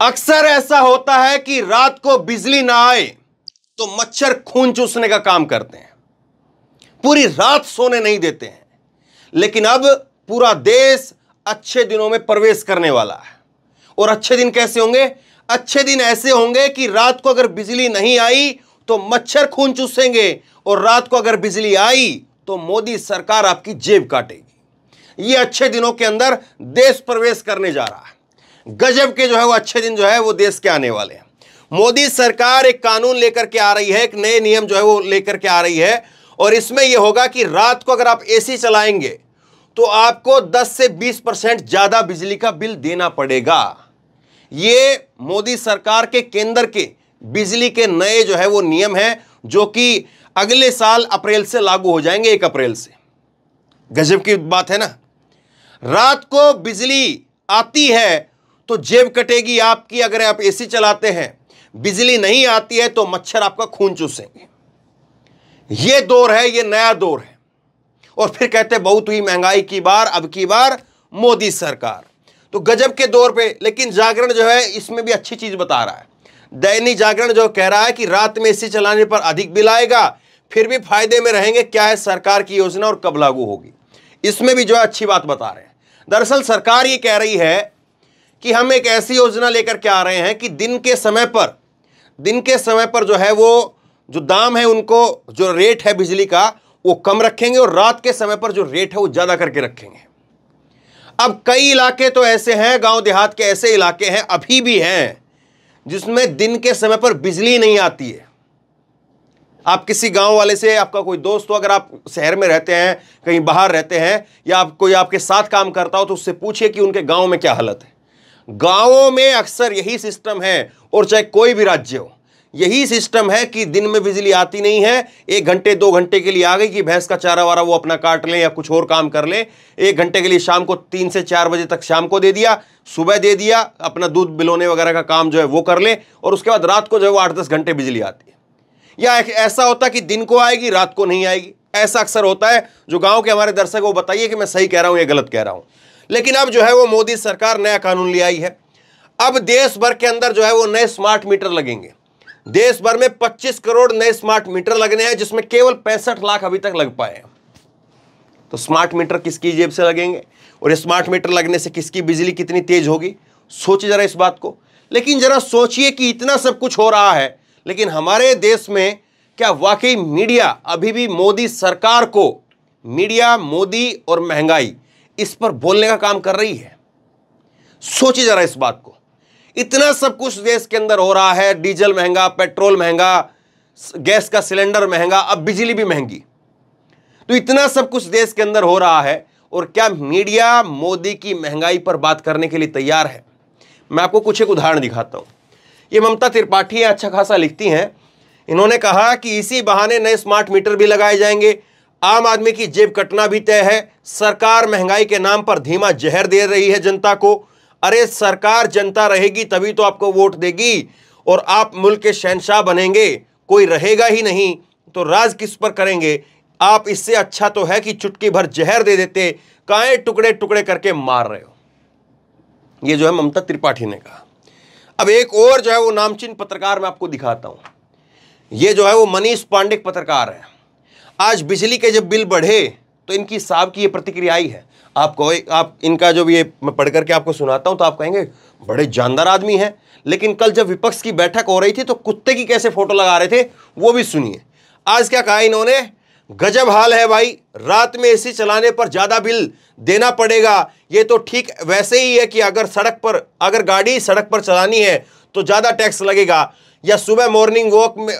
अक्सर ऐसा होता है कि रात को बिजली ना आए तो मच्छर खून चूसने का काम करते हैं पूरी रात सोने नहीं देते हैं लेकिन अब पूरा देश अच्छे दिनों में प्रवेश करने वाला है और अच्छे दिन कैसे होंगे अच्छे दिन ऐसे होंगे कि रात को अगर बिजली नहीं आई तो मच्छर खून चूसेंगे और रात को अगर बिजली आई तो मोदी सरकार आपकी जेब काटेगी ये अच्छे दिनों के अंदर देश प्रवेश करने जा रहा है गजब के जो है वो अच्छे दिन जो है वो देश के आने वाले हैं मोदी सरकार एक कानून लेकर के आ रही है एक नए नियम जो है वो लेकर के आ रही है और इसमें ये होगा कि रात को अगर आप एसी चलाएंगे तो आपको 10 से 20 परसेंट ज़्यादा बिजली का बिल देना पड़ेगा ये मोदी सरकार के केंद्र के बिजली के नए जो है वो नियम है जो कि अगले साल अप्रैल से लागू हो जाएंगे एक अप्रैल से गजब की बात है ना रात को बिजली आती है तो जेब कटेगी आपकी अगर आप एसी चलाते हैं बिजली नहीं आती है तो मच्छर आपका खून चूसेंगे ये दौर है ये नया दौर है और फिर कहते बहुत हुई महंगाई की बार अब की बार मोदी सरकार तो गजब के दौर पे लेकिन जागरण जो है इसमें भी अच्छी चीज़ बता रहा है दैनिक जागरण जो कह रहा है कि रात में एसी चलाने पर अधिक बिल आएगा फिर भी फायदे में रहेंगे क्या है सरकार की योजना और कब लागू होगी इसमें भी जो है अच्छी बात बता रहे हैं दरअसल सरकार ये कह रही है कि हम एक ऐसी योजना लेकर के आ रहे हैं कि दिन के समय पर दिन के समय पर जो है वो जो दाम है उनको जो रेट है बिजली का वो कम रखेंगे और रात के समय पर जो रेट है वो ज़्यादा करके रखेंगे अब कई इलाके तो ऐसे हैं गांव देहात के ऐसे इलाके हैं अभी भी हैं जिसमें दिन के समय पर बिजली नहीं आती है आप किसी गांव वाले से आपका कोई दोस्त हो अगर आप शहर में रहते हैं कहीं बाहर रहते हैं या आप कोई आपके साथ काम करता हो तो उससे पूछिए कि उनके गांव में क्या हालत है गांवों में अक्सर यही सिस्टम है और चाहे कोई भी राज्य हो यही सिस्टम है कि दिन में बिजली आती नहीं है एक घंटे दो घंटे के लिए आ गई कि भैंस का चारा वारा वो अपना काट लें या कुछ और काम कर लें एक घंटे के लिए शाम को तीन से चार बजे तक शाम को दे दिया सुबह दे दिया अपना दूध बिलोने वगैरह का काम जो है वो कर लें और उसके बाद रात को जो है वो आठ दस घंटे बिजली आती है या ऐसा होता कि दिन को आएगी रात को नहीं आएगी ऐसा अक्सर होता है जो गाँव के हमारे दर्शक वो बताइए कि मैं सही कह रहा हूँ या गलत कह रहा हूँ लेकिन अब जो है वो मोदी सरकार नया कानून ले आई है अब देश भर के अंदर जो है वो नए स्मार्ट मीटर लगेंगे देश भर में 25 करोड़ नए स्मार्ट मीटर लगने हैं जिसमें केवल पैंसठ लाख अभी तक लग पाए हैं तो स्मार्ट मीटर किसकी जेब से लगेंगे और स्मार्ट मीटर लगने से किसकी बिजली कितनी तेज होगी सोचिए जरा इस बात को लेकिन जरा सोचिए कि इतना सब कुछ हो रहा है लेकिन हमारे देश में क्या वाकई मीडिया अभी भी मोदी सरकार को मीडिया मोदी और महंगाई इस पर बोलने का काम कर रही है सोचिए जरा इस बात को इतना सब कुछ देश के अंदर हो रहा है डीजल महंगा पेट्रोल महंगा गैस का सिलेंडर महंगा अब बिजली भी महंगी तो इतना सब कुछ देश के अंदर हो रहा है और क्या मीडिया मोदी की महंगाई पर बात करने के लिए तैयार है मैं आपको कुछ एक उदाहरण दिखाता हूं ये ममता त्रिपाठी अच्छा खासा लिखती हैं इन्होंने कहा कि इसी बहाने नए स्मार्ट मीटर भी लगाए जाएंगे आम आदमी की जेब कटना भी तय है सरकार महंगाई के नाम पर धीमा जहर दे रही है जनता को अरे सरकार जनता रहेगी तभी तो आपको वोट देगी और आप मुल्क के शहनशाह बनेंगे कोई रहेगा ही नहीं तो राज किस पर करेंगे आप इससे अच्छा तो है कि चुटकी भर जहर दे देते काए टुकड़े टुकड़े करके मार रहे हो ये जो है ममता त्रिपाठी ने कहा अब एक और जो है वो नामचीन पत्रकार मैं आपको दिखाता हूं ये जो है वो मनीष पांडे पत्रकार है आज बिजली के जब बिल बढ़े तो इनकी साहब की ये प्रतिक्रिया आई है आपको आप इनका जो ये मैं पढ़ करके आपको सुनाता हूँ तो आप कहेंगे बड़े जानदार आदमी हैं लेकिन कल जब विपक्ष की बैठक हो रही थी तो कुत्ते की कैसे फोटो लगा रहे थे वो भी सुनिए आज क्या कहा इन्होंने गजब हाल है भाई रात में एसी चलाने पर ज़्यादा बिल देना पड़ेगा ये तो ठीक वैसे ही है कि अगर सड़क पर अगर गाड़ी सड़क पर चलानी है तो ज़्यादा टैक्स लगेगा या सुबह मॉर्निंग वॉक में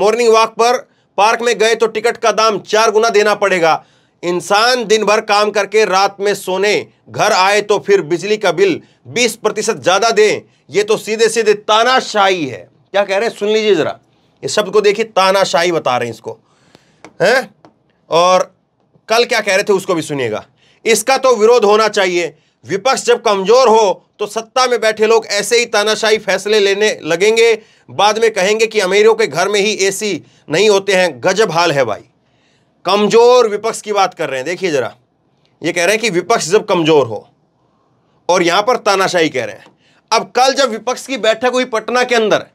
मॉर्निंग वॉक पर पार्क में गए तो टिकट का दाम चार गुना देना पड़ेगा इंसान दिन भर काम करके रात में सोने घर आए तो फिर बिजली का बिल 20 प्रतिशत ज़्यादा दें ये तो सीधे सीधे तानाशाही है क्या कह रहे हैं सुन लीजिए ज़रा इस शब्द को देखिए तानाशाही बता रहे हैं इसको है और कल क्या कह रहे थे उसको भी सुनिएगा इसका तो विरोध होना चाहिए विपक्ष जब कमज़ोर हो तो सत्ता में बैठे लोग ऐसे ही तानाशाही फैसले लेने लगेंगे बाद में कहेंगे कि अमीरों के घर में ही एसी नहीं होते हैं गजब हाल है भाई कमज़ोर विपक्ष की बात कर रहे हैं देखिए ज़रा ये कह रहे हैं कि विपक्ष जब कमज़ोर हो और यहाँ पर तानाशाही कह रहे हैं अब कल जब विपक्ष की बैठक हुई पटना के अंदर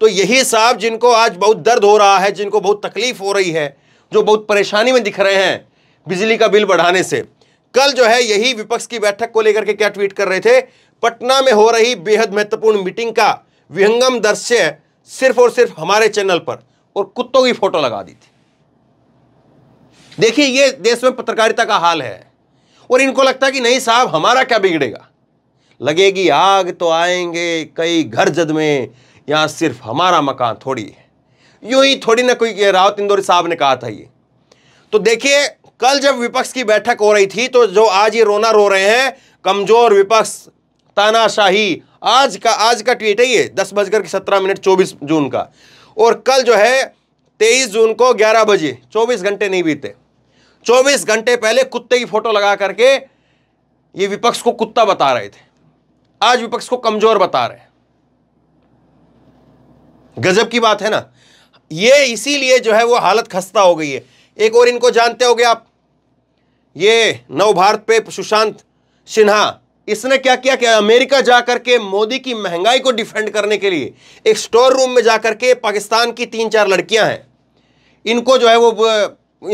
तो यही साहब जिनको आज बहुत दर्द हो रहा है जिनको बहुत तकलीफ हो रही है जो बहुत परेशानी में दिख रहे हैं बिजली का बिल बढ़ाने से कल जो है यही विपक्ष की बैठक को लेकर के क्या ट्वीट कर रहे थे पटना में हो रही बेहद महत्वपूर्ण मीटिंग का विहंगम दृश्य सिर्फ और सिर्फ हमारे चैनल पर और कुत्तों की फोटो लगा दी थी देखिए ये देश में पत्रकारिता का हाल है और इनको लगता है कि नहीं साहब हमारा क्या बिगड़ेगा लगेगी आग तो आएंगे कई घर जद में यहां सिर्फ हमारा मकान थोड़ी है यूं ही थोड़ी ना कोई रावत इंदौरी साहब ने कहा था ये तो देखिए कल जब विपक्ष की बैठक हो रही थी तो जो आज ये रोना रो रहे हैं कमजोर विपक्ष तानाशाही आज का आज का ट्वीट है ये दस बजकर सत्रह मिनट चौबीस जून का और कल जो है तेईस जून को ग्यारह बजे चौबीस घंटे नहीं बीते चौबीस घंटे पहले कुत्ते की फोटो लगा करके ये विपक्ष को कुत्ता बता रहे थे आज विपक्ष को कमजोर बता रहे गजब की बात है ना ये इसीलिए जो है वो हालत खस्ता हो गई है एक और इनको जानते हो आप ये नव भारत पे सुशांत सिन्हा इसने क्या किया कि अमेरिका जा करके मोदी की महंगाई को डिफेंड करने के लिए एक स्टोर रूम में जा के पाकिस्तान की तीन चार लड़कियां हैं इनको जो है वो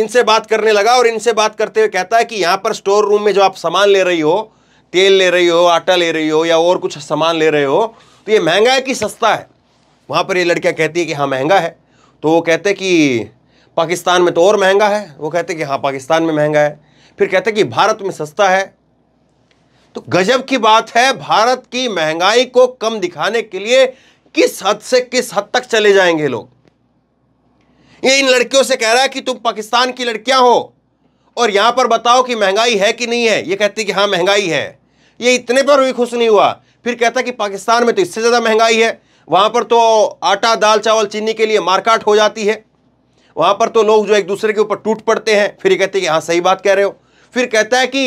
इनसे बात करने लगा और इनसे बात करते हुए कहता है कि यहाँ पर स्टोर रूम में जो आप सामान ले रही हो तेल ले रही हो आटा ले रही हो या और कुछ सामान ले रहे हो तो ये महंगा है कि सस्ता है वहाँ पर ये लड़कियाँ कहती है कि हाँ महंगा है तो वो कहते कि पाकिस्तान में तो और महंगा है वो कहते कि हाँ पाकिस्तान में महंगा है फिर कहते कि भारत में सस्ता है तो गजब की बात है भारत की महंगाई को कम दिखाने के लिए किस हद से किस हद तक चले जाएंगे लोग ये इन लड़कियों से कह रहा है कि तुम पाकिस्तान की लड़कियां हो और यहां पर बताओ कि महंगाई है कि नहीं है ये कहती कि हाँ महंगाई है ये इतने पर भी खुश नहीं हुआ फिर कहता कि पाकिस्तान में तो इससे ज़्यादा महंगाई है वहां पर तो आटा दाल चावल चीनी के लिए मारकाट हो जाती है वहां पर तो लोग जो एक दूसरे के ऊपर टूट पड़ते हैं फिर ये कहते हैं कि हाँ सही बात कह रहे हो फिर कहता है कि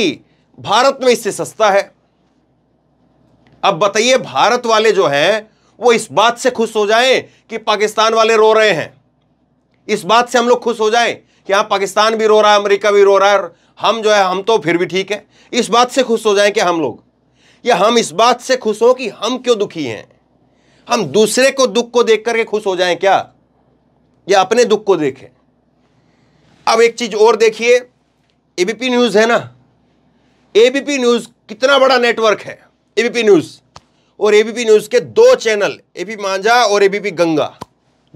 भारत में इससे सस्ता है अब बताइए भारत वाले जो हैं वो इस बात से खुश हो जाएं कि पाकिस्तान वाले रो रहे हैं इस बात से हम लोग खुश हो जाएं कि हाँ पाकिस्तान भी रो रहा है अमेरिका भी रो रहा है हम जो है हम तो फिर भी ठीक है इस बात से खुश हो जाएं कि हम लोग या हम इस बात से खुश हो कि हम क्यों दुखी हैं हम दूसरे को दुख को देख करके खुश हो जाएं क्या या अपने दुख को देखें अब एक चीज़ और देखिए एबीपी न्यूज़ है ना एबीपी न्यूज़ कितना बड़ा नेटवर्क है एबीपी न्यूज़ और एबीपी न्यूज़ के दो चैनल एबी मांझा और एबीपी गंगा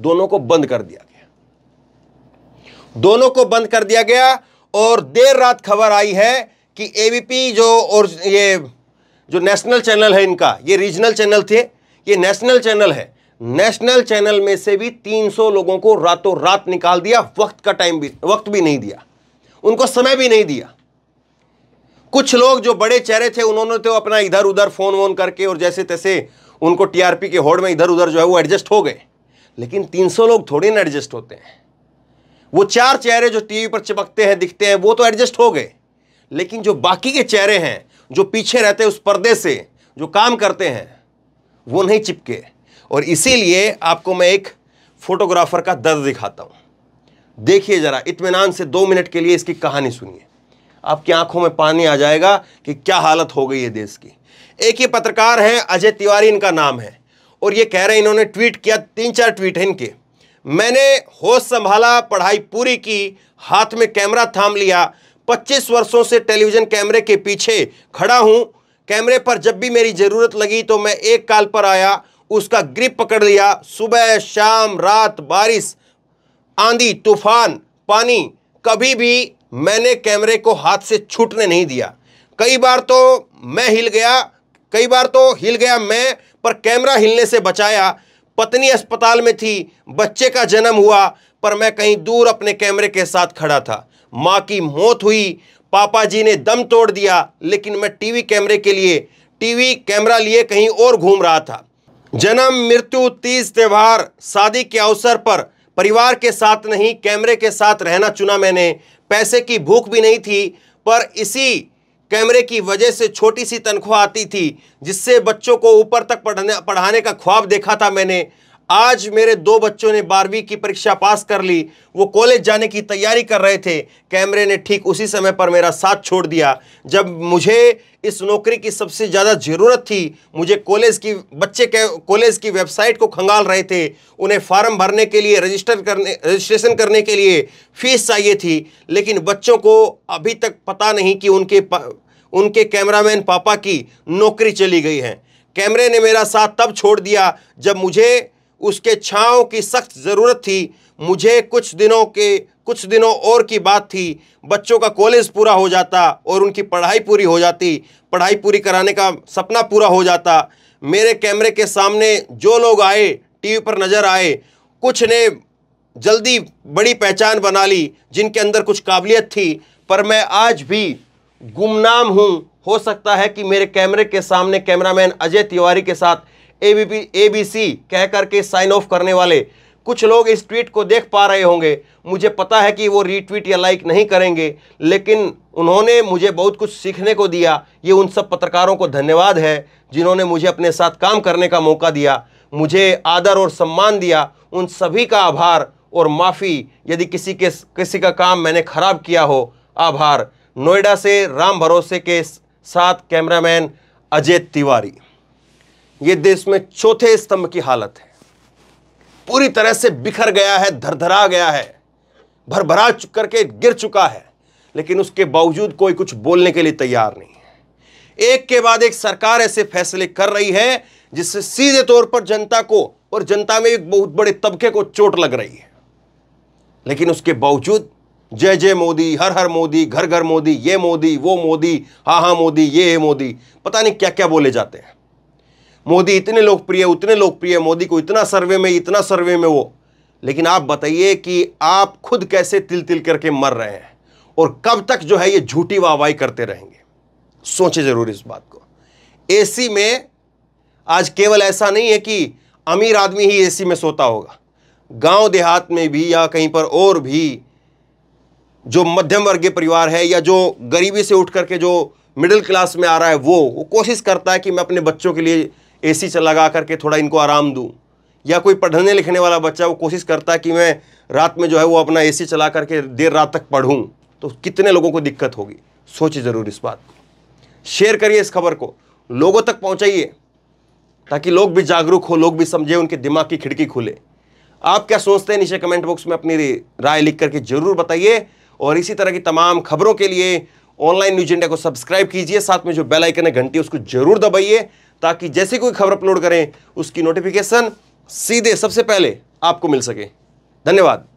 दोनों को बंद कर दिया गया दोनों को बंद कर दिया गया और देर रात खबर आई है कि एबीपी जो और ये जो नेशनल चैनल है इनका ये रीजनल चैनल थे ये नेशनल चैनल है नेशनल चैनल में से भी 300 लोगों को रातों रात निकाल दिया वक्त का टाइम भी वक्त भी नहीं दिया उनको समय भी नहीं दिया कुछ लोग जो बड़े चेहरे थे उन्होंने तो अपना इधर उधर फोन वोन करके और जैसे तैसे उनको टीआरपी के होड़ में इधर उधर जो है वो एडजस्ट हो गए लेकिन 300 लोग थोड़े ना एडजस्ट होते हैं वो चार चेहरे जो टीवी पर चिपकते हैं दिखते हैं वो तो एडजस्ट हो गए लेकिन जो बाकी के चेहरे हैं जो पीछे रहते हैं उस पर्दे से जो काम करते हैं वो नहीं चिपके और इसीलिए आपको मैं एक फोटोग्राफर का दर्द दिखाता हूँ देखिए ज़रा इतमान से दो मिनट के लिए इसकी कहानी सुनिए आपकी आंखों में पानी आ जाएगा कि क्या हालत हो गई है देश की एक ही पत्रकार हैं अजय तिवारी इनका नाम है और ये कह रहे हैं इन्होंने ट्वीट किया तीन चार ट्वीट हैं इनके मैंने होश संभाला पढ़ाई पूरी की हाथ में कैमरा थाम लिया 25 वर्षों से टेलीविज़न कैमरे के पीछे खड़ा हूँ कैमरे पर जब भी मेरी ज़रूरत लगी तो मैं एक काल पर आया उसका ग्रिप पकड़ लिया सुबह शाम रात बारिश आंधी तूफान पानी कभी भी मैंने कैमरे को हाथ से छूटने नहीं दिया कई बार तो मैं हिल गया कई बार तो हिल गया मैं पर कैमरा हिलने से बचाया पत्नी अस्पताल में थी बच्चे का जन्म हुआ पर मैं कहीं दूर अपने कैमरे के साथ खड़ा था माँ की मौत हुई पापा जी ने दम तोड़ दिया लेकिन मैं टीवी कैमरे के लिए टीवी कैमरा लिए कहीं और घूम रहा था जन्म मृत्यु तीज त्यौहार शादी के अवसर पर परिवार के साथ नहीं कैमरे के साथ रहना चुना मैंने पैसे की भूख भी नहीं थी पर इसी कैमरे की वजह से छोटी सी तनख्वाह आती थी जिससे बच्चों को ऊपर तक पढ़ने पढ़ाने का ख्वाब देखा था मैंने आज मेरे दो बच्चों ने बारहवीं की परीक्षा पास कर ली वो कॉलेज जाने की तैयारी कर रहे थे कैमरे ने ठीक उसी समय पर मेरा साथ छोड़ दिया जब मुझे इस नौकरी की सबसे ज़्यादा ज़रूरत थी मुझे कॉलेज की बच्चे के कॉलेज की वेबसाइट को खंगाल रहे थे उन्हें फार्म भरने के लिए रजिस्टर करने रजिस्ट्रेशन करने के लिए फ़ीस चाहिए थी लेकिन बच्चों को अभी तक पता नहीं कि उनके उनके कैमरामैन पापा की नौकरी चली गई है कैमरे ने मेरा साथ तब छोड़ दिया जब मुझे उसके छाँव की सख्त ज़रूरत थी मुझे कुछ दिनों के कुछ दिनों और की बात थी बच्चों का कॉलेज पूरा हो जाता और उनकी पढ़ाई पूरी हो जाती पढ़ाई पूरी कराने का सपना पूरा हो जाता मेरे कैमरे के सामने जो लोग आए टीवी पर नज़र आए कुछ ने जल्दी बड़ी पहचान बना ली जिनके अंदर कुछ काबिलियत थी पर मैं आज भी गुमनाम हूँ हो सकता है कि मेरे कैमरे के सामने कैमरामैन अजय तिवारी के साथ एबीपी एबीसी कह करके साइन ऑफ करने वाले कुछ लोग इस ट्वीट को देख पा रहे होंगे मुझे पता है कि वो रीट्वीट या लाइक नहीं करेंगे लेकिन उन्होंने मुझे बहुत कुछ सीखने को दिया ये उन सब पत्रकारों को धन्यवाद है जिन्होंने मुझे अपने साथ काम करने का मौका दिया मुझे आदर और सम्मान दिया उन सभी का आभार और माफ़ी यदि किसी के किसी का काम मैंने खराब किया हो आभार नोएडा से राम भरोसे के साथ कैमरामैन अजय तिवारी ये देश में चौथे स्तंभ की हालत है पूरी तरह से बिखर गया है धरधरा गया है भरभरा चुक करके गिर चुका है लेकिन उसके बावजूद कोई कुछ बोलने के लिए तैयार नहीं है एक के बाद एक सरकार ऐसे फैसले कर रही है जिससे सीधे तौर पर जनता को और जनता में एक बहुत बड़े तबके को चोट लग रही है लेकिन उसके बावजूद जय जय मोदी हर हर मोदी घर घर मोदी ये मोदी वो मोदी हा हा मोदी ये मोदी पता नहीं क्या क्या बोले जाते हैं मोदी इतने लोकप्रिय उतने लोकप्रिय मोदी को इतना सर्वे में इतना सर्वे में वो लेकिन आप बताइए कि आप खुद कैसे तिल तिल करके मर रहे हैं और कब तक जो है ये झूठी वाहवाही करते रहेंगे सोचें जरूर इस बात को एसी में आज केवल ऐसा नहीं है कि अमीर आदमी ही एसी में सोता होगा गांव देहात में भी या कहीं पर और भी जो मध्यम वर्गीय परिवार है या जो गरीबी से उठ करके जो मिडिल क्लास में आ रहा है वो वो कोशिश करता है कि मैं अपने बच्चों के लिए एसी लगा करके थोड़ा इनको आराम दूँ या कोई पढ़ने लिखने वाला बच्चा वो कोशिश करता है कि मैं रात में जो है वो अपना सी चला करके देर रात तक पढ़ूँ तो कितने लोगों को दिक्कत होगी सोचिए ज़रूर इस बात शेयर करिए इस खबर को लोगों तक पहुँचाइए ताकि लोग भी जागरूक हो लोग भी समझे उनके दिमाग की खिड़की खुले आप क्या सोचते हैं नीचे कमेंट बॉक्स में अपनी राय लिख करके ज़रूर बताइए और इसी तरह की तमाम खबरों के लिए ऑनलाइन न्यूज इंडिया को सब्सक्राइब कीजिए साथ में जो बेल आइकन है घंटी उसको जरूर दबाइए ताकि जैसे कोई खबर अपलोड करें उसकी नोटिफिकेशन सीधे सबसे पहले आपको मिल सके धन्यवाद